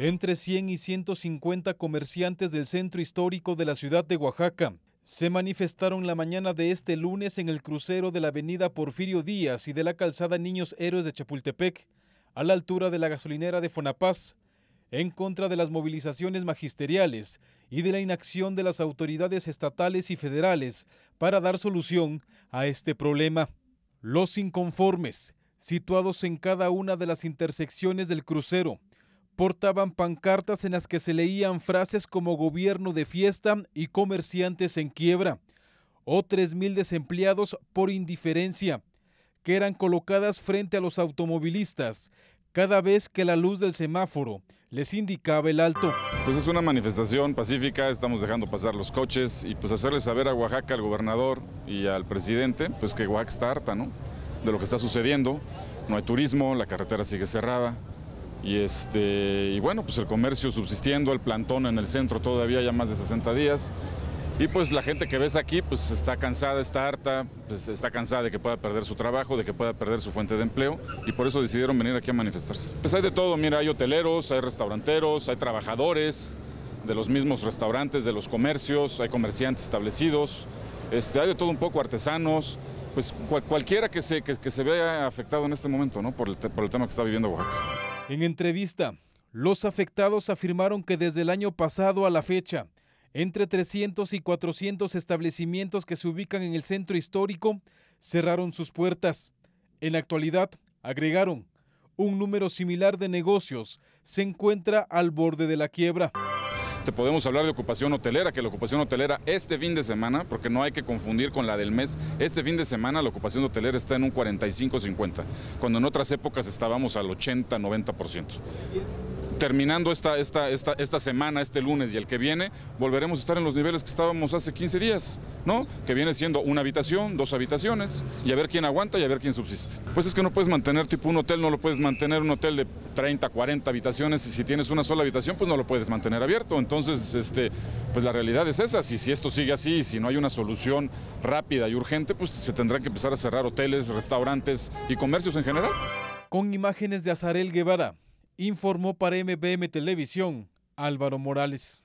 Entre 100 y 150 comerciantes del centro histórico de la ciudad de Oaxaca se manifestaron la mañana de este lunes en el crucero de la avenida Porfirio Díaz y de la calzada Niños Héroes de Chapultepec, a la altura de la gasolinera de Fonapaz, en contra de las movilizaciones magisteriales y de la inacción de las autoridades estatales y federales para dar solución a este problema. Los inconformes, situados en cada una de las intersecciones del crucero, portaban pancartas en las que se leían frases como gobierno de fiesta y comerciantes en quiebra, o 3.000 desempleados por indiferencia, que eran colocadas frente a los automovilistas cada vez que la luz del semáforo les indicaba el alto. Pues es una manifestación pacífica, estamos dejando pasar los coches y pues hacerles saber a Oaxaca, al gobernador y al presidente, pues que Oaxaca está harta, De lo que está sucediendo, no hay turismo, la carretera sigue cerrada, y, este, y bueno, pues el comercio subsistiendo, el plantón en el centro todavía ya más de 60 días. Y pues la gente que ves aquí pues está cansada, está harta, pues está cansada de que pueda perder su trabajo, de que pueda perder su fuente de empleo y por eso decidieron venir aquí a manifestarse. Pues hay de todo, mira, hay hoteleros, hay restauranteros, hay trabajadores de los mismos restaurantes, de los comercios, hay comerciantes establecidos, este, hay de todo un poco artesanos, pues cualquiera que se, se vea afectado en este momento ¿no? por, el, por el tema que está viviendo Oaxaca. En entrevista, los afectados afirmaron que desde el año pasado a la fecha, entre 300 y 400 establecimientos que se ubican en el centro histórico cerraron sus puertas. En la actualidad, agregaron, un número similar de negocios se encuentra al borde de la quiebra. Este, podemos hablar de ocupación hotelera, que la ocupación hotelera este fin de semana, porque no hay que confundir con la del mes, este fin de semana la ocupación hotelera está en un 45-50, cuando en otras épocas estábamos al 80-90% terminando esta, esta, esta, esta, semana, este lunes y el que viene, volveremos a estar en los niveles que estábamos hace 15 días, ¿no? Que viene siendo una habitación, dos habitaciones, y a ver quién aguanta y a ver quién subsiste. Pues es que no puedes mantener tipo un hotel, no lo puedes mantener un hotel de 30, 40 habitaciones, y si tienes una sola habitación, pues no lo puedes mantener abierto. Entonces, este, pues la realidad es esa, si, si esto sigue así, si no hay una solución rápida y urgente, pues se tendrán que empezar a cerrar hoteles, restaurantes y comercios en general. Con imágenes de Azarel Guevara informó para MBM Televisión Álvaro Morales.